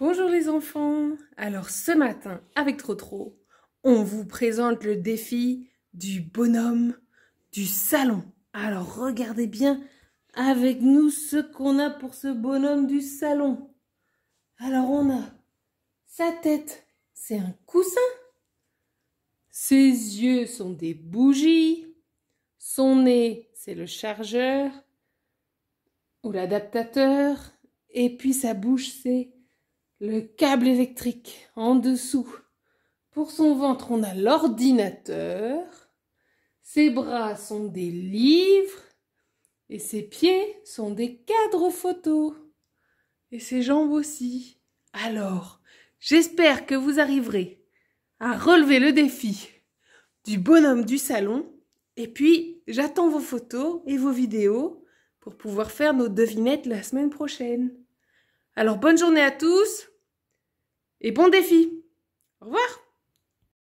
Bonjour les enfants Alors ce matin, avec Trotro, on vous présente le défi du bonhomme du salon. Alors regardez bien avec nous ce qu'on a pour ce bonhomme du salon. Alors on a sa tête, c'est un coussin. Ses yeux sont des bougies. Son nez, c'est le chargeur ou l'adaptateur. Et puis sa bouche, c'est le câble électrique en dessous. Pour son ventre, on a l'ordinateur. Ses bras sont des livres. Et ses pieds sont des cadres photos. Et ses jambes aussi. Alors, j'espère que vous arriverez à relever le défi du bonhomme du salon. Et puis, j'attends vos photos et vos vidéos pour pouvoir faire nos devinettes la semaine prochaine. Alors bonne journée à tous et bon défi